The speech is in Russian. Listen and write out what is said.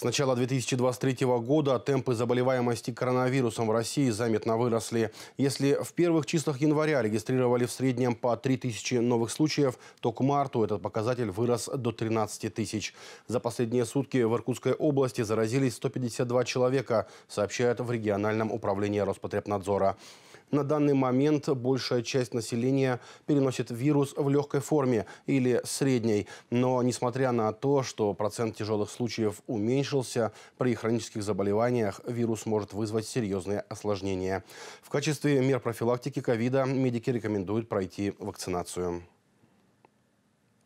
С начала 2023 года темпы заболеваемости коронавирусом в России заметно выросли. Если в первых числах января регистрировали в среднем по 3000 новых случаев, то к марту этот показатель вырос до 13 тысяч. За последние сутки в Иркутской области заразились 152 человека, сообщают в региональном управлении Роспотребнадзора. На данный момент большая часть населения переносит вирус в легкой форме или средней. Но несмотря на то, что процент тяжелых случаев уменьшился, при хронических заболеваниях вирус может вызвать серьезные осложнения. В качестве мер профилактики ковида медики рекомендуют пройти вакцинацию.